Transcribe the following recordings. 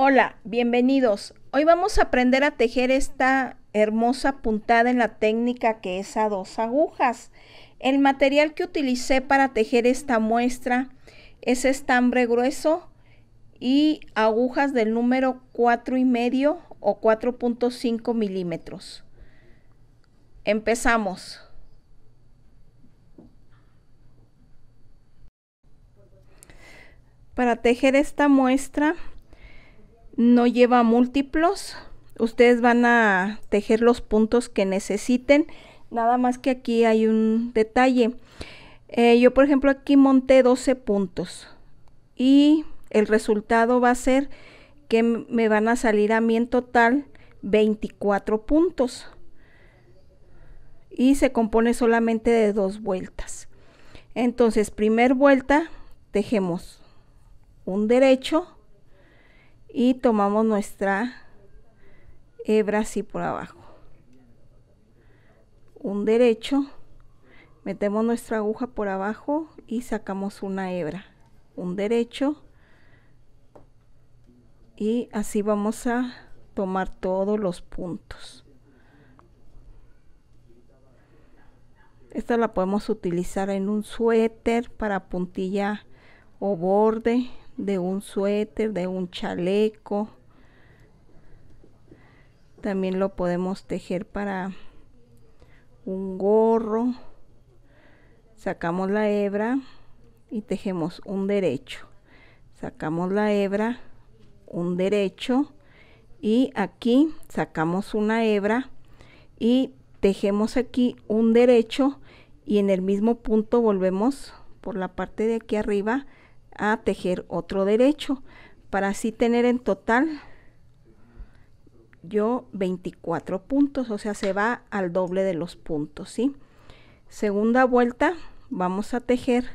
Hola, bienvenidos. Hoy vamos a aprender a tejer esta hermosa puntada en la técnica que es a dos agujas. El material que utilicé para tejer esta muestra es estambre grueso y agujas del número 4 y medio o 4.5 milímetros. Empezamos. Para tejer esta muestra no lleva múltiplos. Ustedes van a tejer los puntos que necesiten. Nada más que aquí hay un detalle. Eh, yo, por ejemplo, aquí monté 12 puntos. Y el resultado va a ser que me van a salir a mí en total 24 puntos. Y se compone solamente de dos vueltas. Entonces, primer vuelta, tejemos un derecho y tomamos nuestra hebra así por abajo un derecho metemos nuestra aguja por abajo y sacamos una hebra un derecho y así vamos a tomar todos los puntos esta la podemos utilizar en un suéter para puntilla o borde de un suéter, de un chaleco. También lo podemos tejer para un gorro. Sacamos la hebra y tejemos un derecho. Sacamos la hebra, un derecho y aquí sacamos una hebra y tejemos aquí un derecho y en el mismo punto volvemos por la parte de aquí arriba a tejer otro derecho, para así tener en total yo 24 puntos, o sea, se va al doble de los puntos, ¿sí? Segunda vuelta, vamos a tejer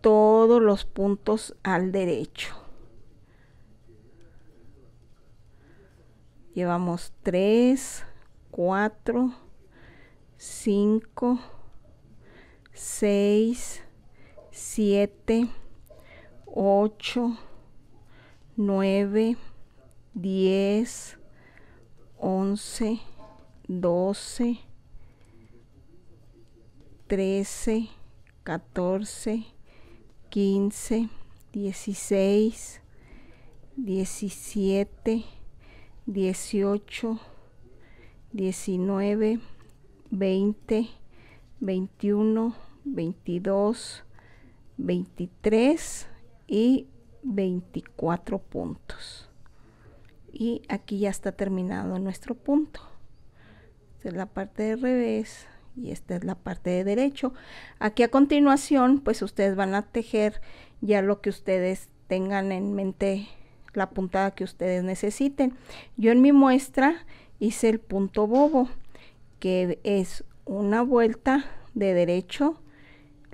todos los puntos al derecho. Llevamos 3, 4, 5, 6, 7, 8, 9, 10, 11, 12, 13, 14, 15, 16, 17, 18, 19, 20, 21, 22, 23, y 24 puntos y aquí ya está terminado nuestro punto esta es la parte de revés y esta es la parte de derecho aquí a continuación pues ustedes van a tejer ya lo que ustedes tengan en mente la puntada que ustedes necesiten yo en mi muestra hice el punto bobo que es una vuelta de derecho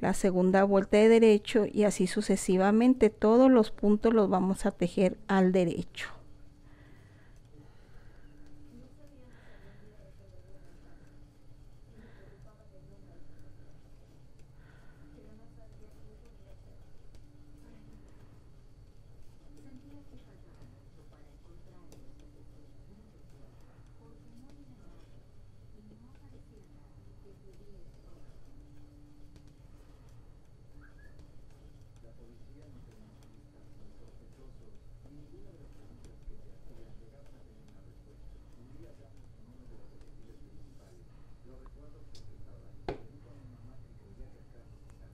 la segunda vuelta de derecho y así sucesivamente todos los puntos los vamos a tejer al derecho.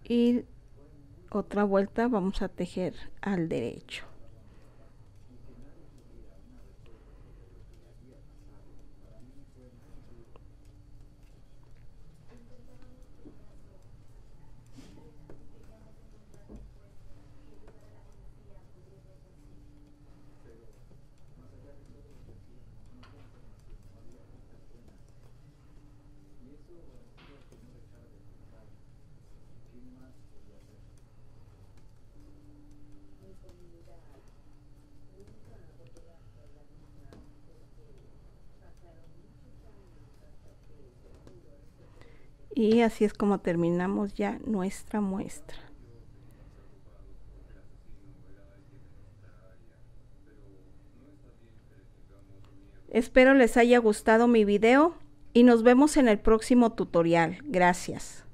y otra vuelta vamos a tejer al derecho Y así es como terminamos ya nuestra muestra. Espero les haya gustado mi video y nos vemos en el próximo tutorial. Gracias.